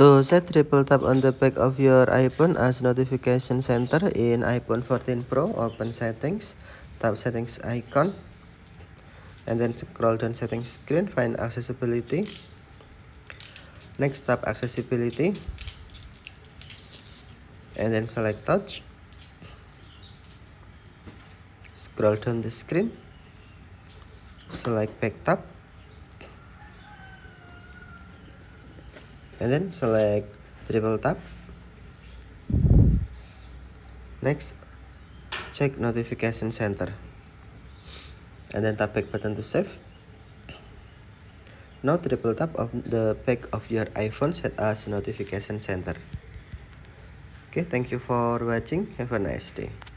To set triple tap on the back of your iPhone as notification center in iPhone 14 Pro, open settings, tap settings icon, and then scroll down settings screen, find accessibility. Next tap accessibility, and then select touch. Scroll down the screen, select back tap. and then select triple tap next check notification center and then tap back button to save now triple tap of the back of your iphone set as notification center okay thank you for watching have a nice day